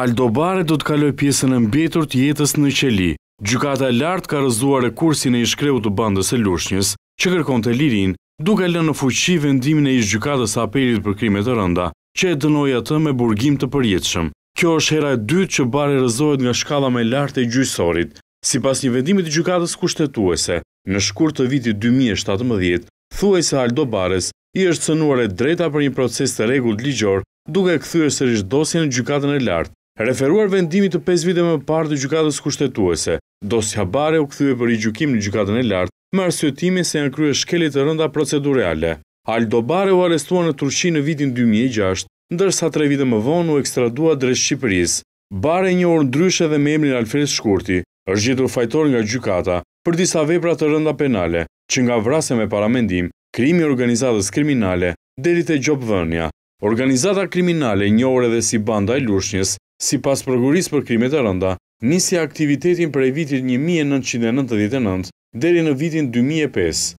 Aldo Bare do të kaloj pjesën e mbetur të jetës në qeli. Gjukata lartë ka rëzuar e kursin e ishkreu të bandës e lushnjës, që kërkon të lirin, duke lënë në fuqi vendimin e ishgjukatës apelit për krimet të rënda, që e dënoja të me burgim të përjetëshëm. Kjo është hera e dytë që bare rëzohet nga shkala me lartë e gjysorit. Si pas një vendimit i gjukatës kushtetuese, në shkur të vitit 2017, thuaj se Aldo Bares i është cënuar e drejta për një proces të regullt ligjor, duke këthyre sërish dosjen në gjukatën e lartë, Referuar vendimit të 5 vite më partë të gjukatës kushtetuese, dosja bare u këthyve për i gjukim në gjukatën e lartë më arsëtimi se në krye shkelit të rënda procedurale. Aldo bare u arestua në Turqi në vitin 2006, ndërsa 3 vite më vonë u ekstradua drejtë Shqipëris. Bare një orë ndryshe dhe me emrin Alfred Shkurti, është gjithur fajtor nga gjukata për disa vepra të rënda penale, që nga vrase me paramendim, krimi organizatës kriminale, derit e gjopë vënja. Organizata kriminale një orë edhe si banda e lushnjës, Si pas përguris për krimet e rënda, nisi aktivitetin për e vitit 1999 deri në vitin 2005.